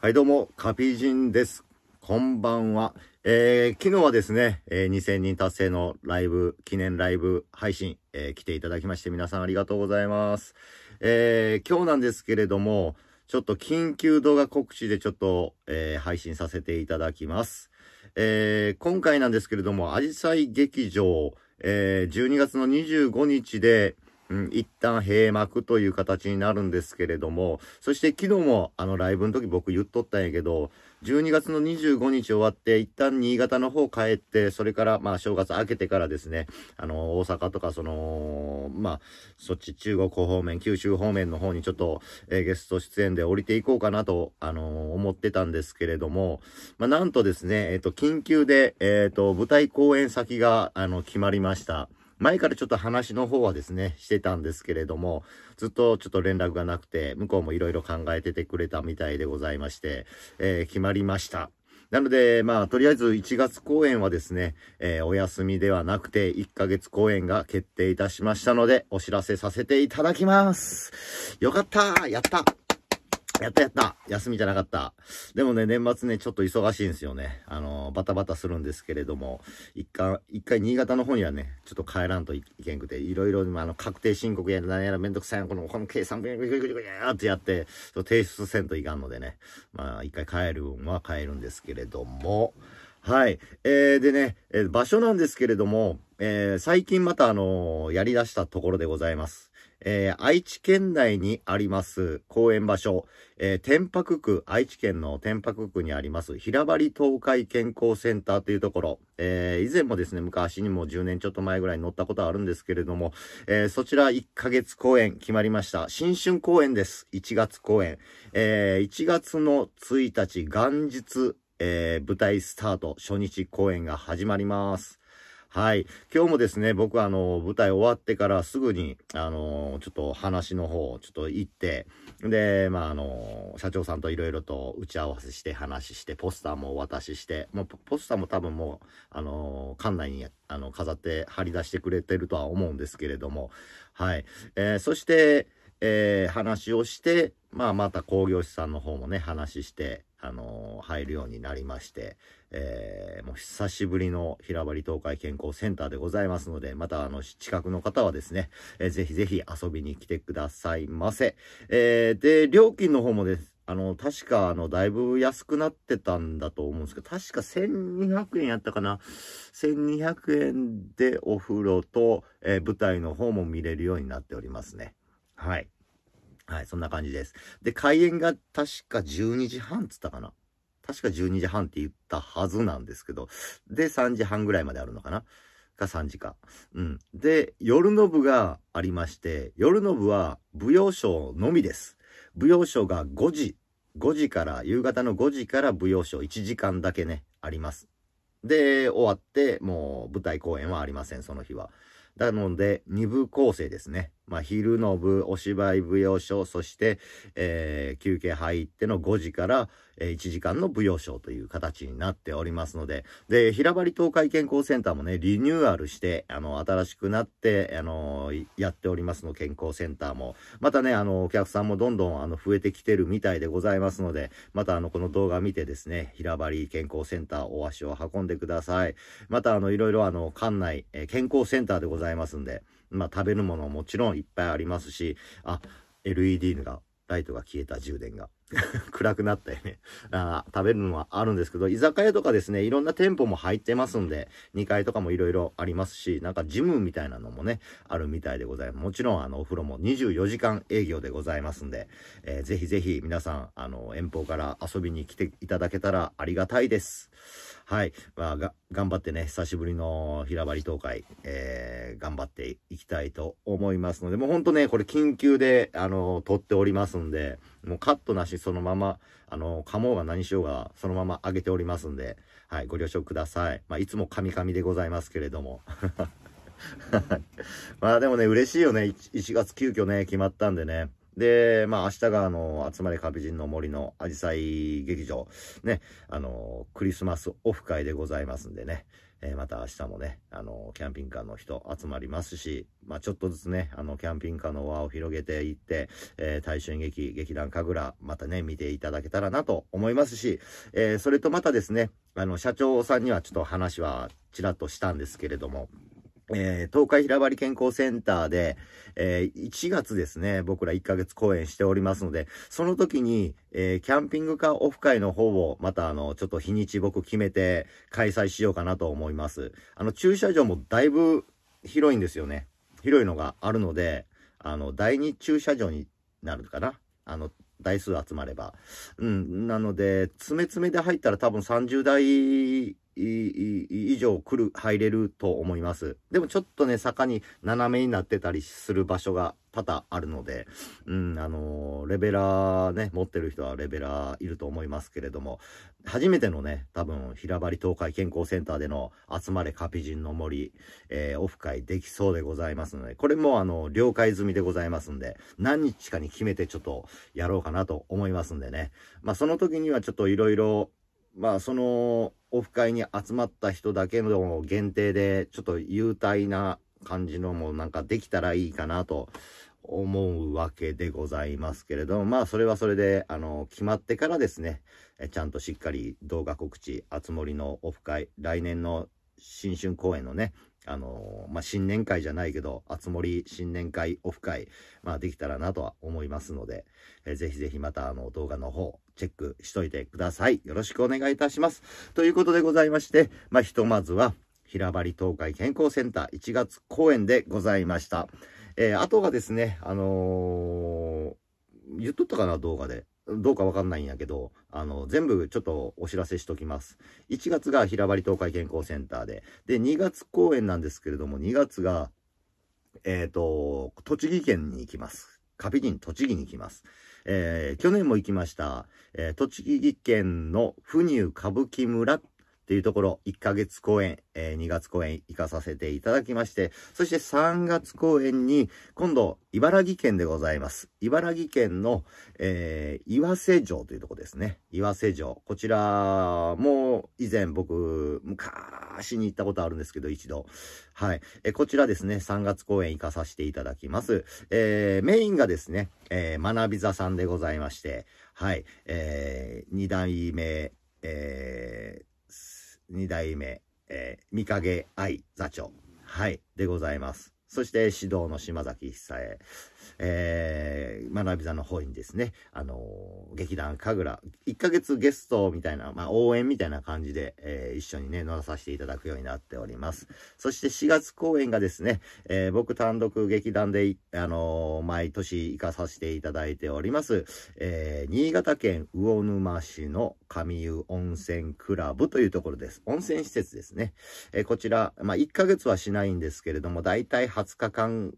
はい、どうも、カピジンです。こんばんは。えー、昨日はですね、えー、2000人達成のライブ、記念ライブ配信、えー、来ていただきまして皆さんありがとうございます。えー、今日なんですけれども、ちょっと緊急動画告知でちょっと、えー、配信させていただきます。えー、今回なんですけれども、アジサイ劇場、えー、12月の25日で、うん、一旦閉幕という形になるんですけれども、そして昨日もあのライブの時僕言っとったんやけど、12月の25日終わって、一旦新潟の方帰って、それからまあ正月明けてからですね、あの、大阪とかその、まあ、そっち中国方面、九州方面の方にちょっと、えー、ゲスト出演で降りていこうかなと、あのー、思ってたんですけれども、まあなんとですね、えっ、ー、と、緊急で、えっ、と、舞台公演先が、あの、決まりました。前からちょっと話の方はですね、してたんですけれども、ずっとちょっと連絡がなくて、向こうもいろいろ考えててくれたみたいでございまして、えー、決まりました。なので、まあ、とりあえず1月公演はですね、えー、お休みではなくて、1ヶ月公演が決定いたしましたので、お知らせさせていただきます。よかったやったやったやった休みじゃなかったでもね、年末ね、ちょっと忙しいんですよね。あのー、バタバタするんですけれども、一回、一回新潟の方にはね、ちょっと帰らんといけんくて、いろいろ、あの、確定申告やら何やらめんどくさいこの、この計算、ぐりぐりぐりぐやってやって、提出せんといかんのでね、まあ、一回帰るんは帰るんですけれども、はい。えー、でね、えー、場所なんですけれども、えー、最近またあのー、やり出したところでございます。えー、愛知県内にあります公園場所、えー、天白区、愛知県の天白区にあります平張東海健康センターというところ、えー、以前もですね、昔にも10年ちょっと前ぐらいに乗ったことあるんですけれども、えー、そちら1ヶ月公演決まりました。新春公演です。1月公演。え1月の1日元日、え舞台スタート、初日公演が始まります。はい。今日もですね、僕はあの、舞台終わってからすぐに、あの、ちょっと話の方、ちょっと行って、で、まああの、社長さんといろいろと打ち合わせして話して、ポスターもお渡しして、もうポスターも多分もう、あの、館内にあの飾って貼り出してくれてるとは思うんですけれども、はい。えー、そして、えー、話をして、まあ、また興行士さんの方もね、話して、あの入るようになりまして、えー、もう久しぶりの平張東海健康センターでございますので、またあの、近くの方はですね、えー、ぜひぜひ遊びに来てくださいませ。えー、で、料金の方もです。あの、確か、あの、だいぶ安くなってたんだと思うんですけど、確か1200円やったかな。1200円でお風呂と、えー、舞台の方も見れるようになっておりますね。はい。はい、そんな感じです。で、開演が確か12時半っつったかな。確か12時半って言ったはずなんですけど、で、3時半ぐらいまであるのかなか3時か。うん。で、夜の部がありまして、夜の部は舞踊賞のみです。舞踊賞が5時、5時から、夕方の5時から舞踊賞1時間だけね、あります。で、終わって、もう舞台公演はありません、その日は。なので、2部構成ですね。まあ、昼の部、お芝居舞踊シそして、えー、休憩入っての5時から、えー、1時間の舞踊シという形になっておりますので、で、平張東海健康センターもね、リニューアルして、あの、新しくなって、あの、やっておりますの、健康センターも。またね、あの、お客さんもどんどん、あの、増えてきてるみたいでございますので、また、あの、この動画見てですね、平張健康センター、お足を運んでください。また、あの、いろいろ、あの、館内、えー、健康センターでございますんで、まあ、食べるものももちろんいっぱいありますし、あ、LED が、ライトが消えた充電が。暗くなったよねあ。食べるのはあるんですけど、居酒屋とかですね、いろんな店舗も入ってますんで、2階とかもいろいろありますし、なんかジムみたいなのもね、あるみたいでございます。もちろん、あの、お風呂も24時間営業でございますんで、えー、ぜひぜひ皆さん、あの、遠方から遊びに来ていただけたらありがたいです。はい。まあ、が、頑張ってね、久しぶりの平張り東海、えー、頑張っていきたいと思いますので、もうほんとね、これ緊急で、あの撮っておりますんで、もうカットなしそのまま、あの噛もうが何しようが、そのまま上げておりますんで、はい、ご了承ください。まあ、いつもカミカミでございますけれども。まあでもね、嬉しいよね1。1月急遽ね、決まったんでね。で、まあ、明日が、あの、集まり壁人の森のアジサイ劇場、ね、あの、クリスマスオフ会でございますんでね、えー、また明日もね、あの、キャンピングカーの人集まりますし、まあ、ちょっとずつね、あの、キャンピングカーの輪を広げていって、えー、大衆劇、劇団神楽、またね、見ていただけたらなと思いますし、えー、それとまたですね、あの、社長さんにはちょっと話はちらっとしたんですけれども、えー、東海平張健康センターで、えー、1月ですね、僕ら1ヶ月公演しておりますので、その時に、えー、キャンピングカーオフ会の方を、またあの、ちょっと日にち僕決めて開催しようかなと思います。あの、駐車場もだいぶ広いんですよね。広いのがあるので、あの、第2駐車場になるかな。あの、台数集まれば。うん、なので、詰め詰めで入ったら多分30台以上来る、入れると思います。でもちょっとね、坂に斜めになってたりする場所が多々あるので、うん、あのー、レベラーね、持ってる人はレベラーいると思いますけれども、初めてのね、多分、平張東海健康センターでの集まれカピジンの森、えー、オフ会できそうでございますので、これもあの、了解済みでございますんで、何日かに決めてちょっとやろうかなと思いますんでね。まあ、その時にはちょっといろいろ、まあそのオフ会に集まった人だけの限定でちょっと優待な感じのもなんかできたらいいかなと思うわけでございますけれどもまあそれはそれであの決まってからですねえちゃんとしっかり動画告知あつ森のオフ会来年の新春公演のねあのまあ、新年会じゃないけど、あつ森新年会オフ会、まあ、できたらなとは思いますので、えー、ぜひぜひまたあの動画の方、チェックしといてください。よろしくお願いいたします。ということでございまして、まあ、ひとまずは、平張東海健康センター1月公演でございました。えー、あとがですね、あのー、言っとったかな、動画で。どうかわかんないんやけど、あの、全部ちょっとお知らせしときます。1月が平張東海健康センターで、で、2月公演なんですけれども、2月が、えっ、ー、と、栃木県に行きます。カピリン栃木に行きます。えー、去年も行きました、えー、栃木県の不入歌舞伎村っというところ、1ヶ月公演、えー、2月公演行かさせていただきまして、そして3月公演に、今度、茨城県でございます。茨城県の、えー、岩瀬城というとこですね。岩瀬城。こちらも以前僕、昔に行ったことあるんですけど、一度。はい。えー、こちらですね、3月公演行かさせていただきます。えー、メインがですね、えー、学び座さんでございまして、はい。えー、2代目、えー、二代目、えー、三影愛座長、はい、でございます。そして指導の島崎久恵、えー、学び座の方にですね、あのー、劇団神楽、1ヶ月ゲストみたいな、まあ、応援みたいな感じで、えー、一緒にね、乗らさせていただくようになっております。そして4月公演がですね、えー、僕単独劇団で、あの毎年行かさせていただいております、え新潟県魚沼市の上湯温泉クラブというところです。温泉施設ですね。えこちら、まあ、1ヶ月はしないんですけれども、だいたい20日間、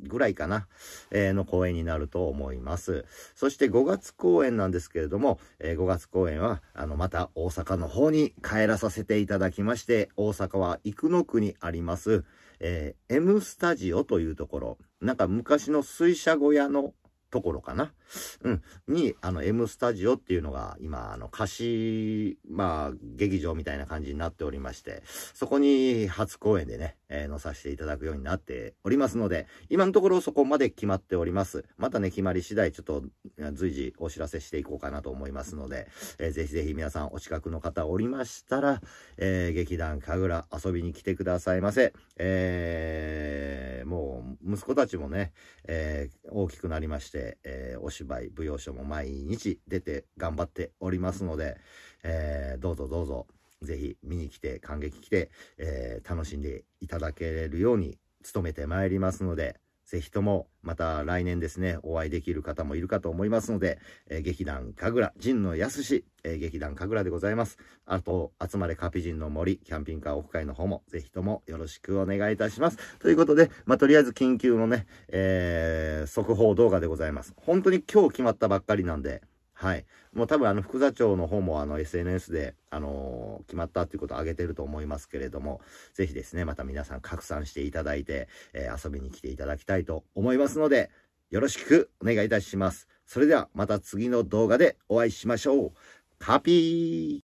ぐらいかな。な、えー、の公演になると思います。そして5月公演なんですけれども、えー、5月公演は、あの、また大阪の方に帰らさせていただきまして、大阪は生野区にあります、えー、M スタジオというところ、なんか昔の水車小屋のところかな。うん。に、あの、M スタジオっていうのが、今、あの、歌詞、まあ、劇場みたいな感じになっておりまして、そこに初公演でね、えー、載させていただくようになっておりますので、今のところそこまで決まっております。またね、決まり次第、ちょっと、随時お知らせしていこうかなと思いますので、えー、ぜひぜひ皆さんお近くの方おりましたら、えー、劇団神楽遊びに来てくださいませ。えー、もう、息子たちもね、えー、大きくなりまして、て、えー、お芝居舞踊書も毎日出て頑張っておりますので、えー、どうぞどうぞぜひ見に来て感激来て、えー、楽しんでいただけるように努めてまいりますのでぜひともまた来年ですね、お会いできる方もいるかと思いますので、えー、劇団神楽、神野康えー、劇団神楽でございます。あと、集まれカピジンの森、キャンピングカーオフ会の方もぜひともよろしくお願いいたします。ということで、まあ、とりあえず緊急のね、えー、速報動画でございます。本当に今日決まったばっかりなんで、はい。もう多分、あの、副座長の方も、あの、SNS で、あのー、決まったっていうことを挙げてると思いますけれども、ぜひですね、また皆さん拡散していただいて、えー、遊びに来ていただきたいと思いますので、よろしくお願いいたします。それでは、また次の動画でお会いしましょう。ハッピー